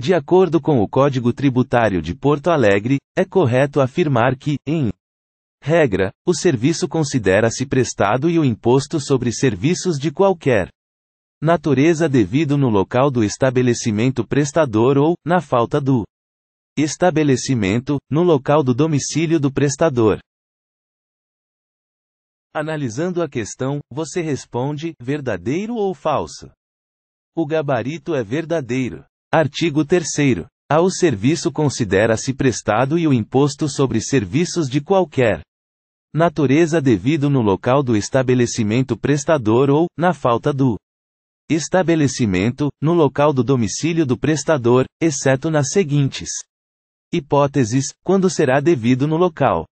De acordo com o Código Tributário de Porto Alegre, é correto afirmar que, em regra, o serviço considera-se prestado e o imposto sobre serviços de qualquer natureza devido no local do estabelecimento prestador ou, na falta do estabelecimento, no local do domicílio do prestador. Analisando a questão, você responde: verdadeiro ou falso? O gabarito é verdadeiro. Artigo 3 Ao serviço considera-se prestado e o imposto sobre serviços de qualquer natureza devido no local do estabelecimento prestador ou, na falta do estabelecimento, no local do domicílio do prestador, exceto nas seguintes hipóteses, quando será devido no local